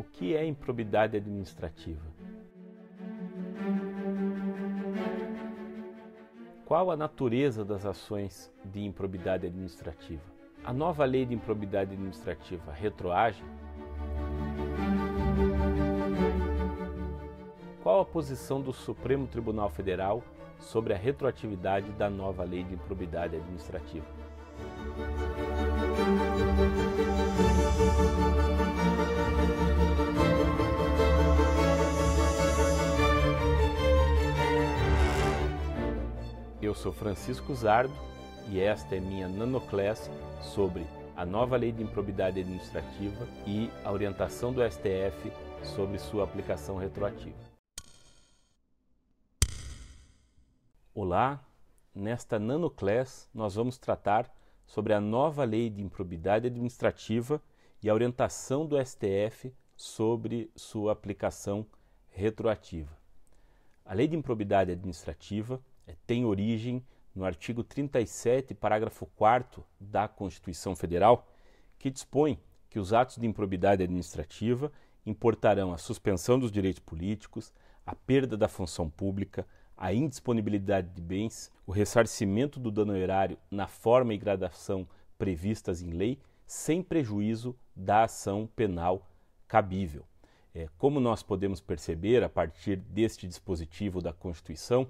O que é improbidade administrativa? Qual a natureza das ações de improbidade administrativa? A nova lei de improbidade administrativa retroage? Qual a posição do Supremo Tribunal Federal sobre a retroatividade da nova lei de improbidade administrativa? Eu sou Francisco Zardo e esta é minha nanoclass sobre a nova lei de improbidade administrativa e a orientação do STF sobre sua aplicação retroativa. Olá, nesta nanoclass nós vamos tratar sobre a nova lei de improbidade administrativa e a orientação do STF sobre sua aplicação retroativa. A lei de improbidade administrativa eh, tem origem no artigo 37, parágrafo 4 da Constituição Federal, que dispõe que os atos de improbidade administrativa importarão a suspensão dos direitos políticos, a perda da função pública, a indisponibilidade de bens, o ressarcimento do dano erário na forma e gradação previstas em lei, sem prejuízo da ação penal cabível. É, como nós podemos perceber a partir deste dispositivo da Constituição,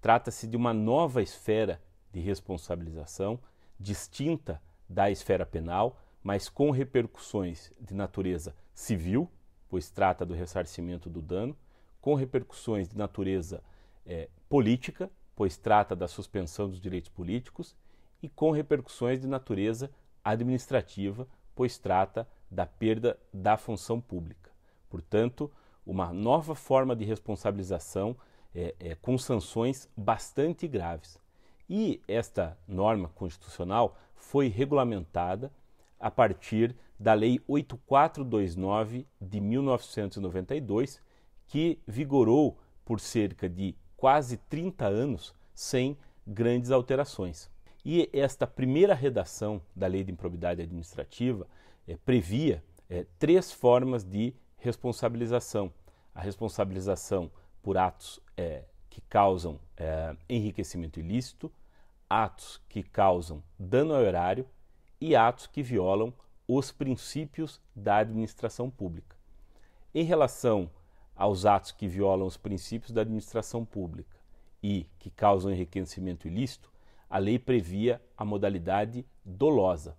Trata-se de uma nova esfera de responsabilização, distinta da esfera penal, mas com repercussões de natureza civil, pois trata do ressarcimento do dano, com repercussões de natureza é, política, pois trata da suspensão dos direitos políticos, e com repercussões de natureza administrativa, pois trata da perda da função pública. Portanto, uma nova forma de responsabilização é, é, com sanções bastante graves. E esta norma constitucional foi regulamentada a partir da Lei 8429 de 1992, que vigorou por cerca de quase 30 anos sem grandes alterações. E esta primeira redação da Lei de Improbidade Administrativa é, previa é, três formas de responsabilização: a responsabilização por atos é, que causam é, enriquecimento ilícito, atos que causam dano ao erário e atos que violam os princípios da administração pública. Em relação aos atos que violam os princípios da administração pública e que causam enriquecimento ilícito, a lei previa a modalidade dolosa.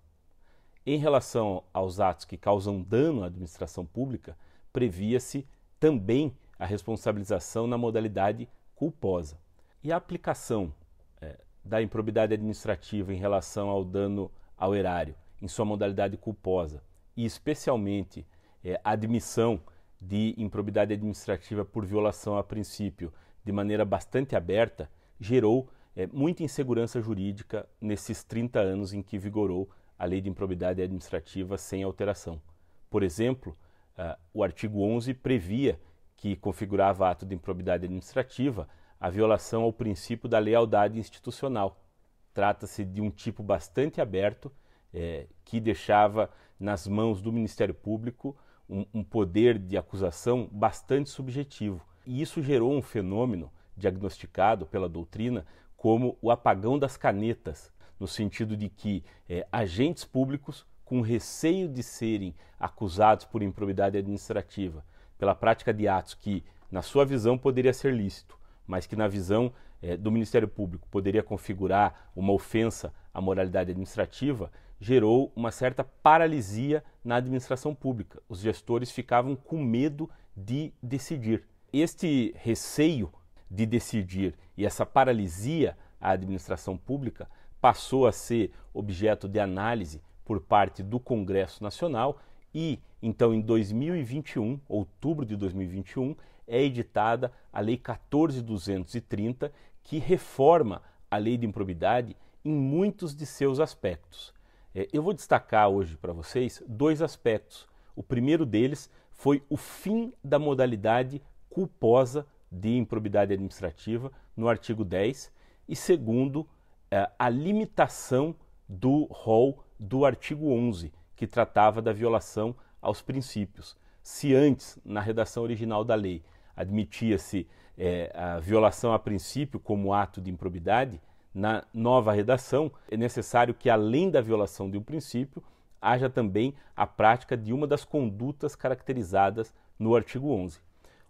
Em relação aos atos que causam dano à administração pública, previa-se também a responsabilização na modalidade culposa. E a aplicação é, da improbidade administrativa em relação ao dano ao erário, em sua modalidade culposa, e especialmente é, a admissão de improbidade administrativa por violação a princípio de maneira bastante aberta, gerou é, muita insegurança jurídica nesses 30 anos em que vigorou a Lei de Improbidade Administrativa sem alteração. Por exemplo, uh, o artigo 11 previa que configurava ato de improbidade administrativa, a violação ao princípio da lealdade institucional. Trata-se de um tipo bastante aberto é, que deixava nas mãos do Ministério Público um, um poder de acusação bastante subjetivo. E isso gerou um fenômeno diagnosticado pela doutrina como o apagão das canetas, no sentido de que é, agentes públicos, com receio de serem acusados por improbidade administrativa pela prática de atos que, na sua visão, poderia ser lícito, mas que, na visão eh, do Ministério Público, poderia configurar uma ofensa à moralidade administrativa, gerou uma certa paralisia na administração pública. Os gestores ficavam com medo de decidir. Este receio de decidir e essa paralisia à administração pública passou a ser objeto de análise por parte do Congresso Nacional e então em 2021, outubro de 2021, é editada a Lei 14230, que reforma a lei de improbidade em muitos de seus aspectos. É, eu vou destacar hoje para vocês dois aspectos. O primeiro deles foi o fim da modalidade culposa de improbidade administrativa no artigo 10 e segundo é, a limitação do rol do artigo 11 que tratava da violação aos princípios. Se antes, na redação original da lei, admitia-se é, a violação a princípio como ato de improbidade, na nova redação é necessário que, além da violação de um princípio, haja também a prática de uma das condutas caracterizadas no artigo 11.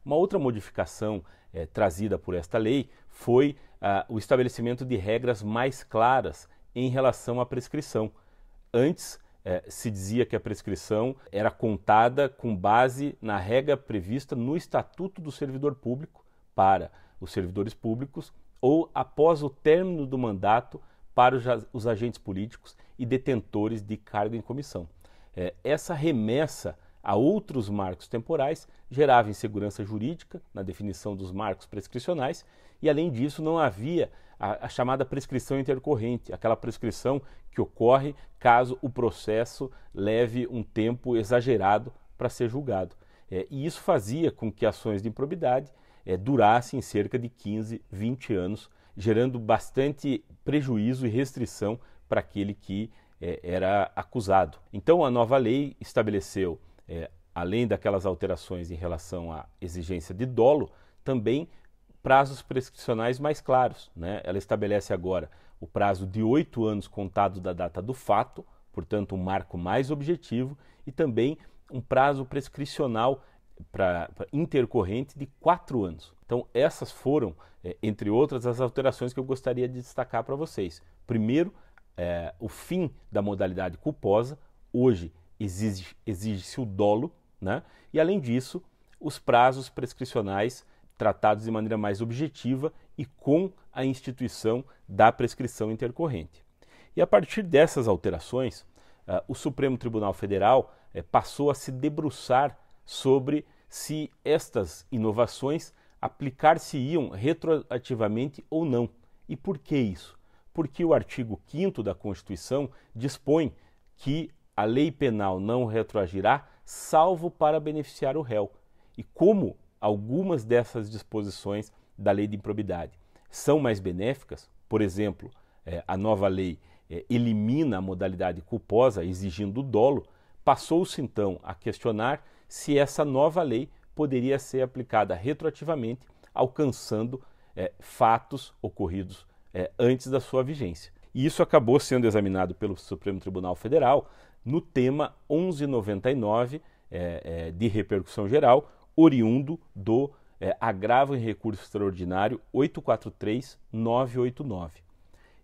Uma outra modificação é, trazida por esta lei foi ah, o estabelecimento de regras mais claras em relação à prescrição. Antes, é, se dizia que a prescrição era contada com base na regra prevista no Estatuto do Servidor Público para os servidores públicos ou após o término do mandato para os, os agentes políticos e detentores de cargo em comissão. É, essa remessa a outros marcos temporais gerava insegurança jurídica na definição dos marcos prescricionais e além disso não havia a, a chamada prescrição intercorrente, aquela prescrição que ocorre caso o processo leve um tempo exagerado para ser julgado. É, e isso fazia com que ações de improbidade é, durassem cerca de 15, 20 anos, gerando bastante prejuízo e restrição para aquele que é, era acusado. Então, a nova lei estabeleceu, é, além daquelas alterações em relação à exigência de dolo, também prazos prescricionais mais claros. Né? Ela estabelece agora o prazo de oito anos contado da data do fato, portanto, um marco mais objetivo, e também um prazo prescricional para intercorrente de quatro anos. Então, essas foram, é, entre outras, as alterações que eu gostaria de destacar para vocês. Primeiro, é, o fim da modalidade culposa, hoje exige-se exige o dolo, né? e além disso, os prazos prescricionais tratados de maneira mais objetiva e com a instituição da prescrição intercorrente. E a partir dessas alterações, uh, o Supremo Tribunal Federal uh, passou a se debruçar sobre se estas inovações aplicar-se-iam retroativamente ou não. E por que isso? Porque o artigo 5 da Constituição dispõe que a lei penal não retroagirá, salvo para beneficiar o réu. E como algumas dessas disposições da lei de improbidade. São mais benéficas, por exemplo, é, a nova lei é, elimina a modalidade culposa, exigindo o dolo, passou-se então a questionar se essa nova lei poderia ser aplicada retroativamente, alcançando é, fatos ocorridos antes da sua vigência. E isso acabou sendo examinado pelo Supremo Tribunal Federal no tema 1199 de repercussão geral, oriundo do é, agravo em recurso extraordinário 843989.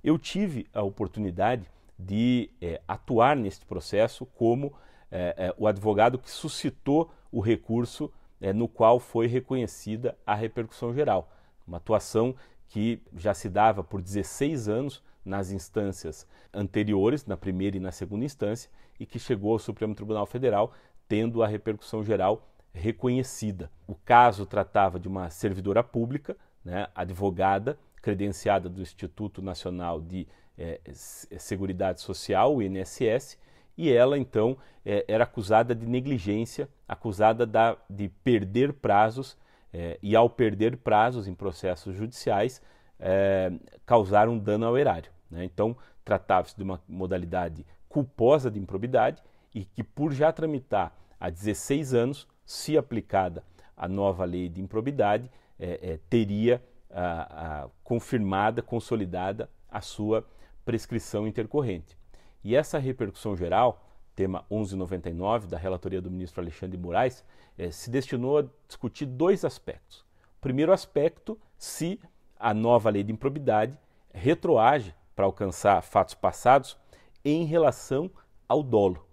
Eu tive a oportunidade de é, atuar neste processo como é, é o advogado que suscitou o recurso é, no qual foi reconhecida a repercussão geral. Uma atuação que já se dava por 16 anos nas instâncias anteriores, na primeira e na segunda instância, e que chegou ao Supremo Tribunal Federal, tendo a repercussão geral reconhecida. O caso tratava de uma servidora pública, né, advogada, credenciada do Instituto Nacional de eh, eh Seguridade Social, o INSS, e ela então eh, era acusada de negligência, acusada da, de perder prazos, eh, e ao perder prazos em processos judiciais, eh, causaram dano ao erário. Né? Então, tratava-se de uma modalidade culposa de improbidade e que, por já tramitar há 16 anos, se aplicada a nova lei de improbidade, é, é, teria a, a, confirmada, consolidada a sua prescrição intercorrente. E essa repercussão geral, tema 1199 da relatoria do ministro Alexandre Moraes, é, se destinou a discutir dois aspectos. O primeiro aspecto, se a nova lei de improbidade retroage para alcançar fatos passados em relação ao dolo.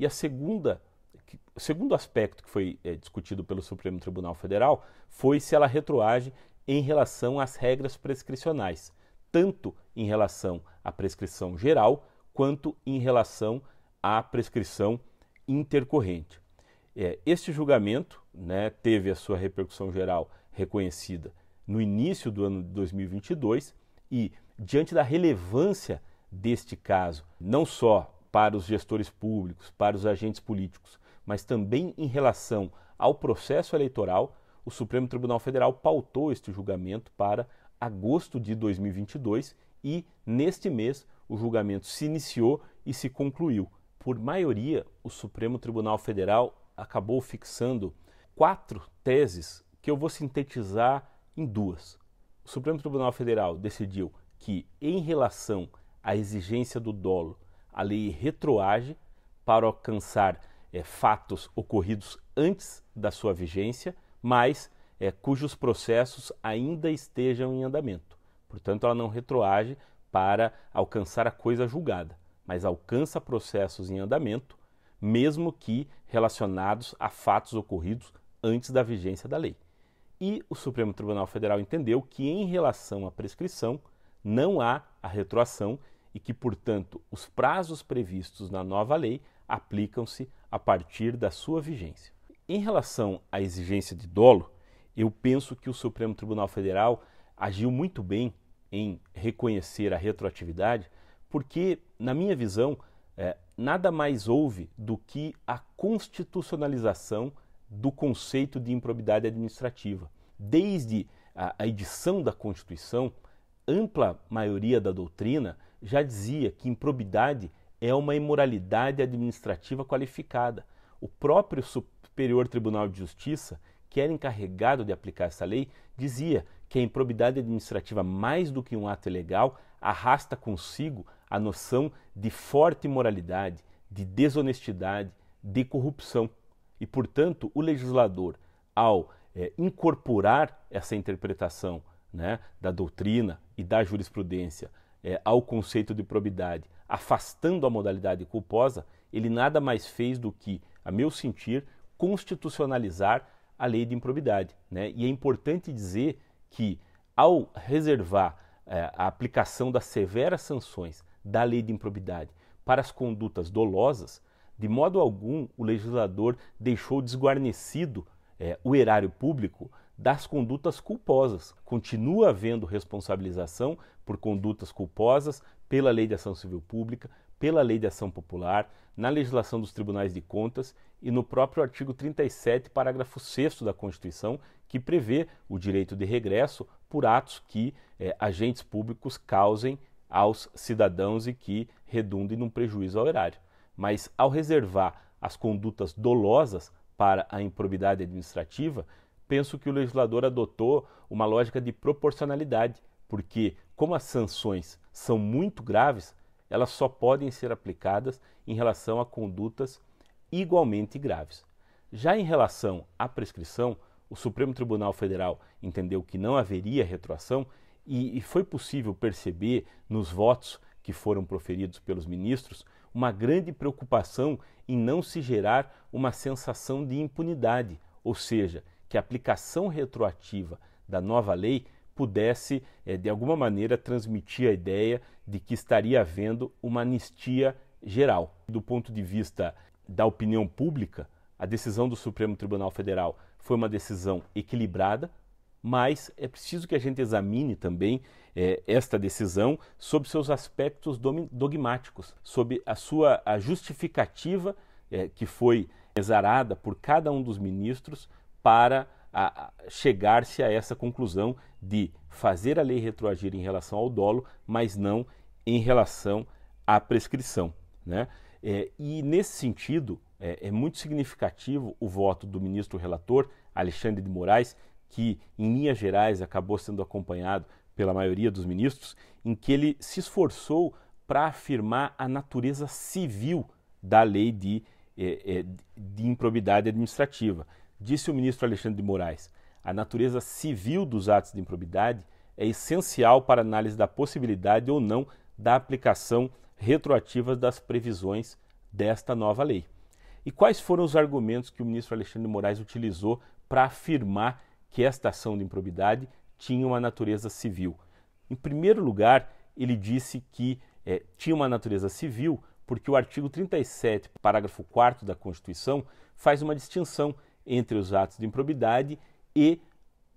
E a segunda o segundo aspecto que foi é, discutido pelo Supremo Tribunal Federal foi se ela retroage em relação às regras prescricionais, tanto em relação à prescrição geral quanto em relação à prescrição intercorrente. É, este julgamento né, teve a sua repercussão geral reconhecida no início do ano de 2022 e, diante da relevância deste caso, não só para os gestores públicos, para os agentes políticos, mas também em relação ao processo eleitoral, o Supremo Tribunal Federal pautou este julgamento para agosto de 2022 e, neste mês, o julgamento se iniciou e se concluiu. Por maioria, o Supremo Tribunal Federal acabou fixando quatro teses que eu vou sintetizar em duas. O Supremo Tribunal Federal decidiu que, em relação à exigência do dolo, a lei retroage para alcançar é, fatos ocorridos antes da sua vigência, mas é, cujos processos ainda estejam em andamento. Portanto, ela não retroage para alcançar a coisa julgada, mas alcança processos em andamento, mesmo que relacionados a fatos ocorridos antes da vigência da lei. E o Supremo Tribunal Federal entendeu que, em relação à prescrição, não há a retroação e que, portanto, os prazos previstos na nova lei aplicam-se a partir da sua vigência. Em relação à exigência de dolo, eu penso que o Supremo Tribunal Federal agiu muito bem em reconhecer a retroatividade, porque, na minha visão, é, nada mais houve do que a constitucionalização do conceito de improbidade administrativa. Desde a, a edição da Constituição, ampla maioria da doutrina já dizia que improbidade é uma imoralidade administrativa qualificada. O próprio Superior Tribunal de Justiça, que era encarregado de aplicar essa lei, dizia que a improbidade administrativa, mais do que um ato ilegal, arrasta consigo a noção de forte moralidade, de desonestidade, de corrupção. E, portanto, o legislador, ao é, incorporar essa interpretação né, da doutrina e da jurisprudência é, ao conceito de probidade, afastando a modalidade culposa, ele nada mais fez do que, a meu sentir, constitucionalizar a lei de improbidade. Né? E é importante dizer que, ao reservar eh, a aplicação das severas sanções da lei de improbidade para as condutas dolosas, de modo algum o legislador deixou desguarnecido eh, o erário público das condutas culposas. Continua havendo responsabilização por condutas culposas, pela Lei de Ação Civil Pública, pela Lei de Ação Popular, na legislação dos tribunais de contas e no próprio artigo 37, parágrafo 6 da Constituição, que prevê o direito de regresso por atos que eh, agentes públicos causem aos cidadãos e que redundem num prejuízo ao erário. Mas ao reservar as condutas dolosas para a improbidade administrativa, penso que o legislador adotou uma lógica de proporcionalidade, porque como as sanções são muito graves, elas só podem ser aplicadas em relação a condutas igualmente graves. Já em relação à prescrição, o Supremo Tribunal Federal entendeu que não haveria retroação e, e foi possível perceber nos votos que foram proferidos pelos ministros uma grande preocupação em não se gerar uma sensação de impunidade, ou seja, que a aplicação retroativa da nova lei pudesse, eh, de alguma maneira, transmitir a ideia de que estaria havendo uma anistia geral. Do ponto de vista da opinião pública, a decisão do Supremo Tribunal Federal foi uma decisão equilibrada, mas é preciso que a gente examine também é, esta decisão sob seus aspectos dogmáticos, sob a sua a justificativa é, que foi exarada por cada um dos ministros para a chegar-se a essa conclusão de fazer a lei retroagir em relação ao dolo, mas não em relação à prescrição. Né? É, e nesse sentido, é, é, muito significativo o voto do ministro relator, Alexandre de Moraes, que, em linhas gerais, acabou sendo acompanhado pela maioria dos ministros, em que ele se esforçou para afirmar a natureza civil da lei de, é, é de improbidade administrativa. Disse o ministro Alexandre de Moraes: a natureza civil dos atos de improbidade é essencial para análise da possibilidade ou não da aplicação retroativa das previsões desta nova lei. E quais foram os argumentos que o ministro Alexandre de Moraes utilizou para afirmar que esta ação de improbidade tinha uma natureza civil? Em primeiro lugar, ele disse que é, tinha uma natureza civil porque o artigo 37, parágrafo 4 da Constituição, faz uma distinção entre os atos de improbidade e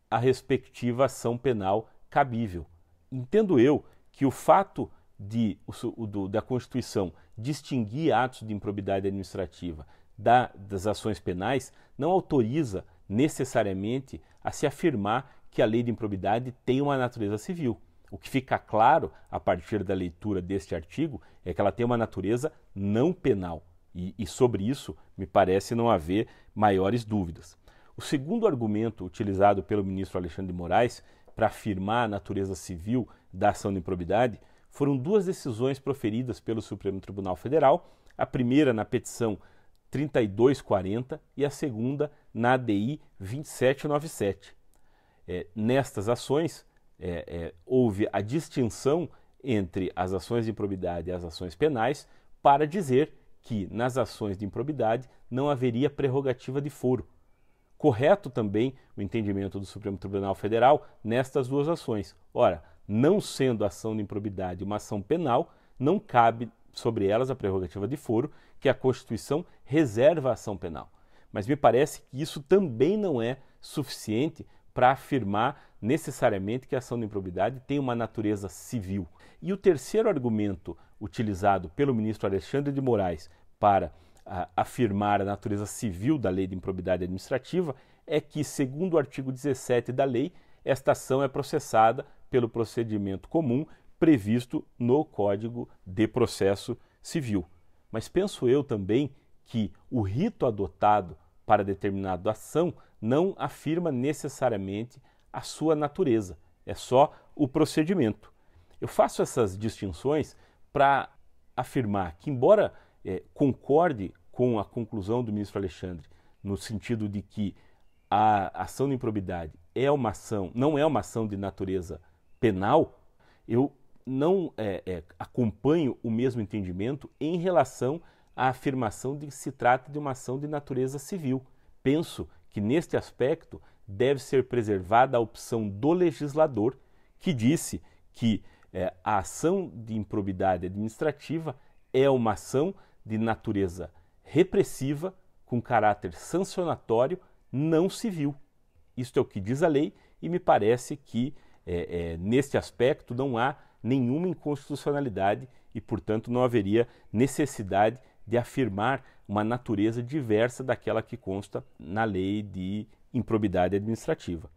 a respectiva ação penal cabível. Entendo eu que o fato de, o, do, da Constituição distinguir atos de improbidade administrativa da, das ações penais não autoriza necessariamente a se afirmar que a lei de improbidade tem uma natureza civil. O que fica claro a partir da leitura deste artigo é que ela tem uma natureza não penal. E, e sobre isso, me parece não haver maiores dúvidas. O segundo argumento utilizado pelo ministro Alexandre de Moraes para afirmar a natureza civil da ação de improbidade foram duas decisões proferidas pelo Supremo Tribunal Federal, a primeira na petição 3240 e a segunda na ADI 2797. É, nestas ações, é, é, houve a distinção entre as ações de improbidade e as ações penais para dizer que, nas ações de improbidade, não haveria prerrogativa de foro. Correto também o entendimento do Supremo Tribunal Federal nestas duas ações. Ora, não sendo a ação de improbidade uma ação penal, não cabe sobre elas a prerrogativa de foro, que a Constituição reserva a ação penal. Mas me parece que isso também não é suficiente para afirmar necessariamente que a ação de improbidade tem uma natureza civil. E o terceiro argumento utilizado pelo ministro Alexandre de Moraes para a, ah, afirmar a natureza civil da lei de improbidade administrativa é que, segundo o artigo 17 da lei, esta ação é processada pelo procedimento comum previsto no Código de Processo Civil. Mas penso eu também que o rito adotado para determinada ação não afirma necessariamente a sua natureza, é só o procedimento. Eu faço essas distinções para afirmar que, embora é, concorde com a conclusão do ministro Alexandre, no sentido de que a ação de improbidade é uma ação, não é uma ação de natureza penal, eu não é, é, acompanho o mesmo entendimento em relação à afirmação de que se trata de uma ação de natureza civil. Penso que, neste aspecto, deve ser preservada a opção do legislador que disse que é, a ação de improbidade administrativa é uma ação de natureza repressiva com caráter sancionatório não civil. Isto é o que diz a lei e me parece que é, é, neste aspecto não há nenhuma inconstitucionalidade e, portanto, não haveria necessidade de afirmar uma natureza diversa daquela que consta na lei de improbidade administrativa.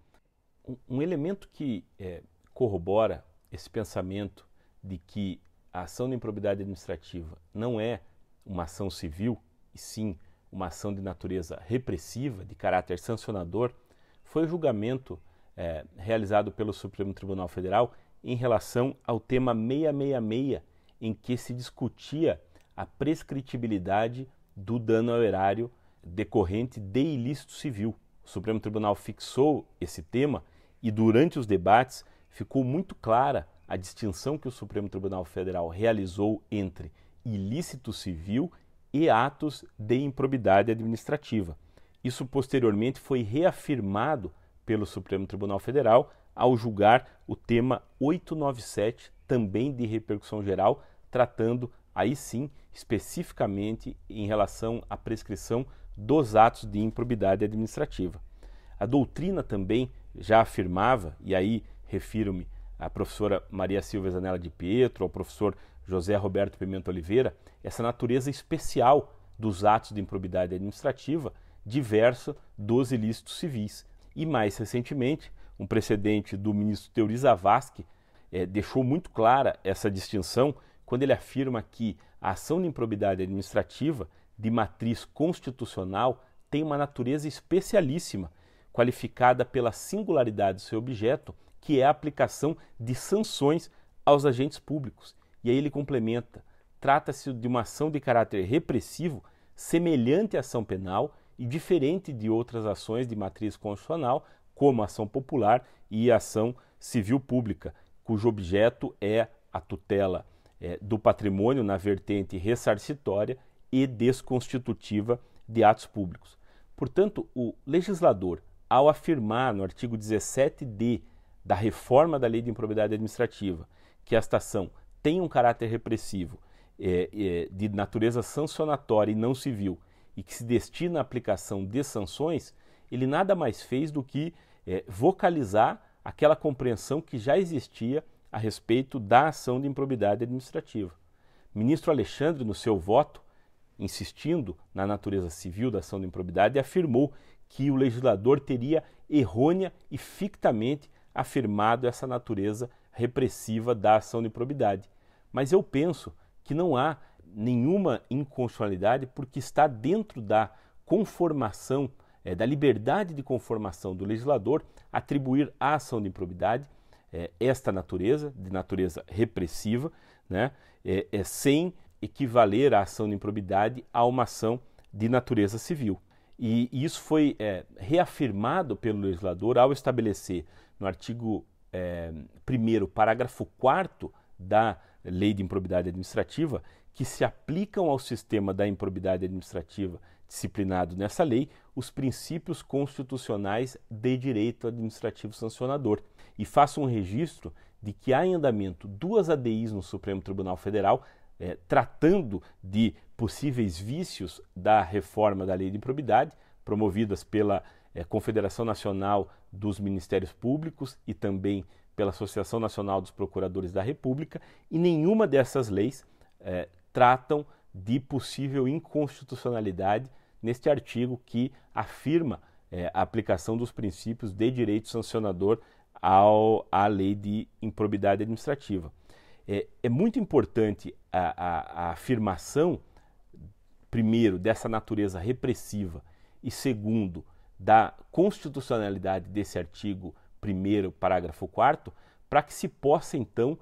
Um, um elemento que é, corrobora esse pensamento de que a ação de improbidade administrativa não é uma ação civil, e sim uma ação de natureza repressiva, de caráter sancionador, foi o julgamento é, realizado pelo Supremo Tribunal Federal em relação ao tema 666, em que se discutia a prescritibilidade do dano ao erário decorrente de ilícito civil. O Supremo Tribunal fixou esse tema e, durante os debates, ficou muito clara a distinção que o Supremo Tribunal Federal realizou entre ilícito civil e atos de improbidade administrativa. Isso posteriormente foi reafirmado pelo Supremo Tribunal Federal ao julgar o tema 897, também de repercussão geral, tratando aí sim especificamente em relação à prescrição dos atos de improbidade administrativa. A doutrina também já afirmava, e aí refiro-me à professora Maria Silva Zanella de Pietro, ao professor José Roberto Pimenta Oliveira, essa natureza especial dos atos de improbidade administrativa diversa dos ilícitos civis. E mais recentemente, um precedente do ministro Teori Zavascki é, deixou muito clara essa distinção quando ele afirma que a ação de improbidade administrativa de matriz constitucional tem uma natureza especialíssima, qualificada pela singularidade do seu objeto que é a aplicação de sanções aos agentes públicos. E aí ele complementa: trata-se de uma ação de caráter repressivo, semelhante à ação penal e diferente de outras ações de matriz constitucional, como a ação popular e a ação civil pública, cujo objeto é a tutela é, do patrimônio na vertente ressarcitória e desconstitutiva de atos públicos. Portanto, o legislador, ao afirmar no artigo 17d da reforma da lei de improbidade administrativa, que esta ação tem um caráter repressivo, é, é, de natureza sancionatória e não civil, e que se destina à aplicação de sanções, ele nada mais fez do que é, vocalizar aquela compreensão que já existia a respeito da ação de improbidade administrativa. O ministro Alexandre, no seu voto, insistindo na natureza civil da ação de improbidade, afirmou que o legislador teria errônea e fictamente afirmado essa natureza repressiva da ação de improbidade, Mas eu penso que não há nenhuma inconstitucionalidade porque está dentro da conformação, é, da liberdade de conformação do legislador atribuir à ação de improbidade é, esta natureza, de natureza repressiva, né, é, é sem equivaler a ação de improbidade a uma ação de natureza civil. E isso foi é, reafirmado pelo legislador ao estabelecer no artigo é, eh, 1, parágrafo 4 da Lei de Improbidade Administrativa, que se aplicam ao sistema da improbidade administrativa disciplinado nessa lei os princípios constitucionais de direito administrativo sancionador. E faço um registro de que há em andamento duas ADIs no Supremo Tribunal Federal é, tratando de possíveis vícios da reforma da lei de improbidade, promovidas pela é, Confederação Nacional dos Ministérios Públicos e também pela Associação Nacional dos Procuradores da República, e nenhuma dessas leis é, tratam de possível inconstitucionalidade neste artigo que afirma é, a aplicação dos princípios de direito sancionador ao, à lei de improbidade administrativa. É, é muito importante a, a, a afirmação, primeiro, dessa natureza repressiva e, segundo, da constitucionalidade desse artigo 1, parágrafo 4, para que se possa então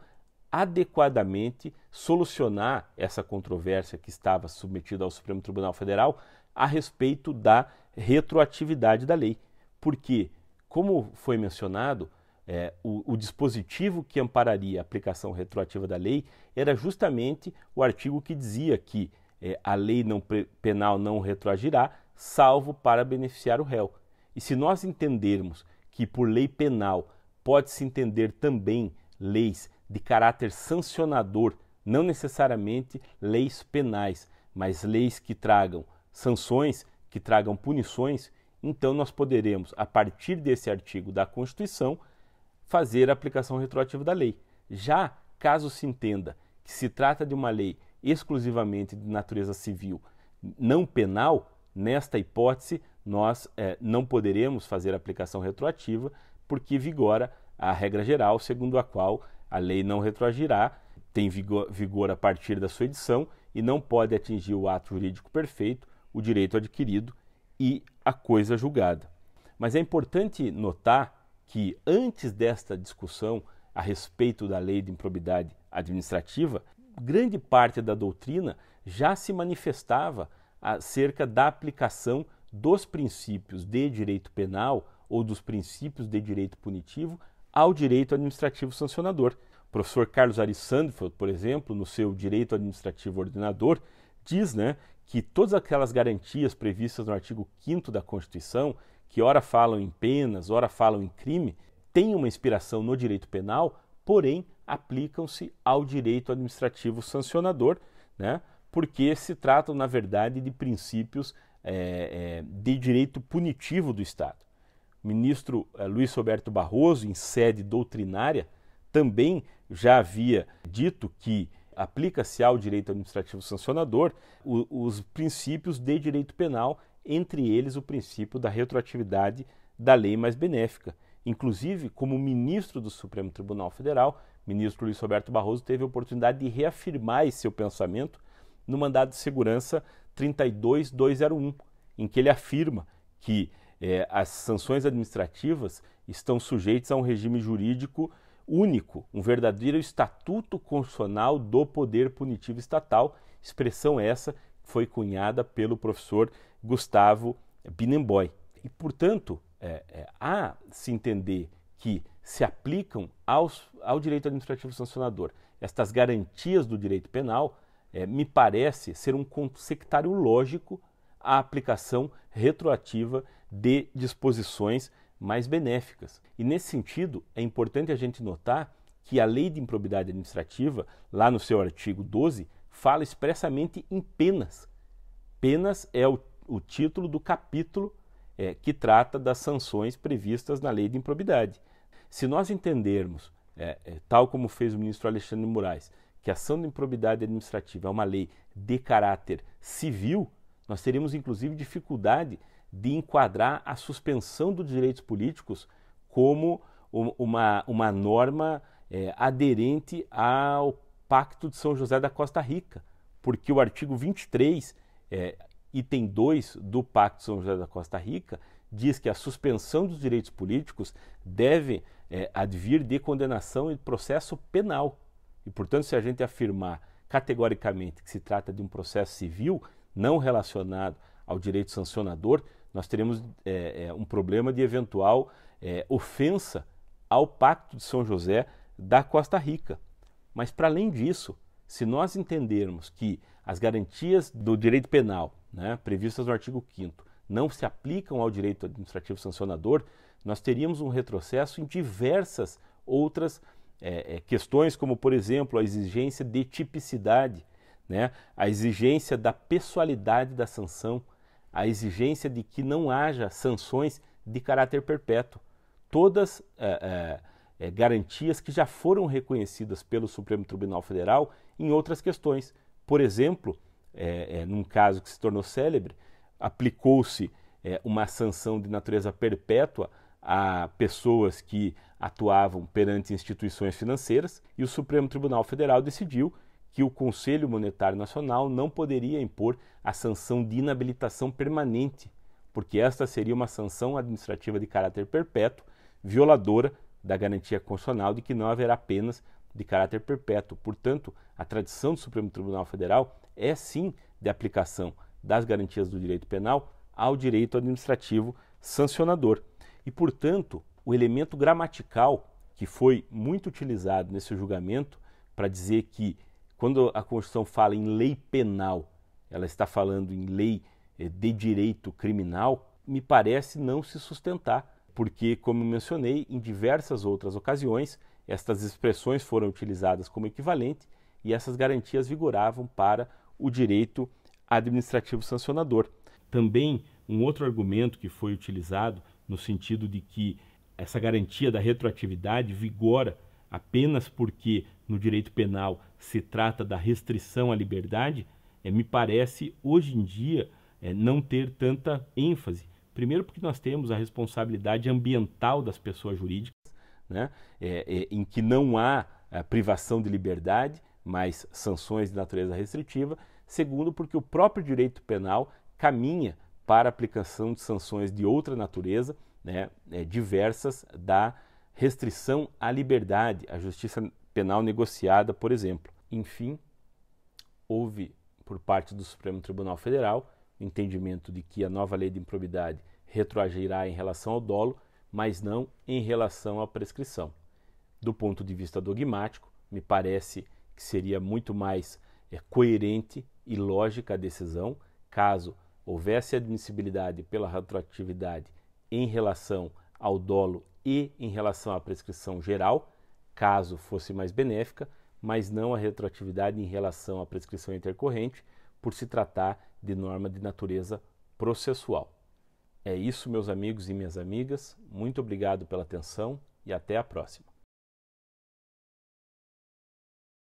adequadamente solucionar essa controvérsia que estava submetida ao Supremo Tribunal Federal a respeito da retroatividade da lei. Porque, como foi mencionado, é, o, o, dispositivo que ampararia a aplicação retroativa da lei era justamente o artigo que dizia que é, a lei não penal não retroagirá salvo para beneficiar o réu. E se nós entendermos que por lei penal pode-se entender também leis de caráter sancionador, não necessariamente leis penais, mas leis que tragam sanções, que tragam punições, então nós poderemos, a partir desse artigo da Constituição, fazer a aplicação retroativa da lei. Já caso se entenda que se trata de uma lei exclusivamente de natureza civil, não penal, Nesta hipótese, nós é, não poderemos fazer aplicação retroativa, porque vigora a regra geral, segundo a qual a lei não retroagirá, tem vigor, vigor a partir da sua edição e não pode atingir o ato jurídico perfeito, o direito adquirido e a coisa julgada. Mas é importante notar que, antes desta discussão a respeito da lei de improbidade administrativa, grande parte da doutrina já se manifestava acerca da aplicação dos princípios de direito penal ou dos princípios de direito punitivo ao direito administrativo sancionador. O professor Carlos Ari Sandfeld, por exemplo, no seu Direito Administrativo Ordenador, diz né, que todas aquelas garantias previstas no artigo 5 da Constituição, que ora falam em penas, ora falam em crime, têm uma inspiração no direito penal, porém aplicam-se ao direito administrativo sancionador, né, porque se tratam, na verdade, de princípios é, é, de direito punitivo do Estado. O ministro é, Luiz Roberto Barroso, em sede doutrinária, também já havia dito que aplica-se ao direito administrativo sancionador o, os princípios de direito penal, entre eles o princípio da retroatividade da lei mais benéfica. Inclusive, como ministro do Supremo Tribunal Federal, ministro Luiz Roberto Barroso teve a oportunidade de reafirmar esse seu pensamento no mandado de segurança 32201, em que ele afirma que eh, as sanções administrativas estão sujeitas a um regime jurídico único, um verdadeiro estatuto constitucional do poder punitivo estatal, expressão essa foi cunhada pelo professor Gustavo Binemboy. E, portanto, é, é, há se entender que se aplicam aos, ao direito administrativo sancionador estas garantias do direito penal, é, me parece ser um consectário lógico a aplicação retroativa de disposições mais benéficas. E nesse sentido, é importante a gente notar que a Lei de Improbidade Administrativa, lá no seu artigo 12, fala expressamente em penas. Penas é o, o título do capítulo é, que trata das sanções previstas na Lei de Improbidade. Se nós entendermos, é, é, tal como fez o ministro Alexandre Moraes, que a ação de improbidade administrativa é uma lei de caráter civil, nós teríamos inclusive dificuldade de enquadrar a suspensão dos direitos políticos como uma, uma norma é, aderente ao Pacto de São José da Costa Rica, porque o artigo 23, é, eh, item 2 do Pacto de São José da Costa Rica, diz que a suspensão dos direitos políticos deve é, advir de condenação e processo penal. E, portanto, se a gente afirmar categoricamente que se trata de um processo civil não relacionado ao direito sancionador, nós teremos é, é, um problema de eventual é, ofensa ao Pacto de São José da Costa Rica. Mas, para além disso, se nós entendermos que as garantias do direito penal, né, previstas no artigo 5, não se aplicam ao direito administrativo sancionador, nós teríamos um retrocesso em diversas outras é, é, questões como, por exemplo, a exigência de tipicidade, né? a exigência da pessoalidade da sanção, a exigência de que não haja sanções de caráter perpétuo. Todas é, é, é garantias que já foram reconhecidas pelo Supremo Tribunal Federal em outras questões. Por exemplo, é, num caso que se tornou célebre, aplicou-se uma sanção de natureza perpétua a pessoas que atuavam perante instituições financeiras e o Supremo Tribunal Federal decidiu que o Conselho Monetário Nacional não poderia impor a sanção de inabilitação permanente, porque esta seria uma sanção administrativa de caráter perpétuo, violadora da garantia constitucional de que não haverá penas de caráter perpétuo. Portanto, a tradição do Supremo Tribunal Federal é sim de aplicação das garantias do direito penal ao direito administrativo sancionador. E, portanto, o elemento gramatical que foi muito utilizado nesse julgamento para dizer que quando a Constituição fala em lei penal, ela está falando em lei eh, de direito criminal, me parece não se sustentar, porque, como mencionei, em diversas outras ocasiões, estas expressões foram utilizadas como equivalente e essas garantias vigoravam para o direito administrativo sancionador. Também um outro argumento que foi utilizado no sentido de que essa garantia da retroatividade vigora apenas porque no direito penal se trata da restrição à liberdade, é, me parece hoje em dia é, não ter tanta ênfase. Primeiro, porque nós temos a responsabilidade ambiental das pessoas jurídicas, né? É, é em que não há é, privação de liberdade, mas sanções de natureza restritiva. Segundo, porque o próprio direito penal caminha para aplicação de sanções de outra natureza, né, é, diversas da restrição à liberdade, à justiça penal negociada, por exemplo. Enfim, houve por parte do Supremo Tribunal Federal o entendimento de que a nova lei de improbidade retroagirá em relação ao dolo, mas não em relação à prescrição. Do ponto de vista dogmático, me parece que seria muito mais é, coerente e lógica a decisão caso houvesse admissibilidade pela retroatividade em relação ao dolo e em relação à prescrição geral, caso fosse mais benéfica, mas não a retroatividade em relação à prescrição intercorrente, por se tratar de norma de natureza processual. É isso, meus amigos e minhas amigas. Muito obrigado pela atenção e até a próxima.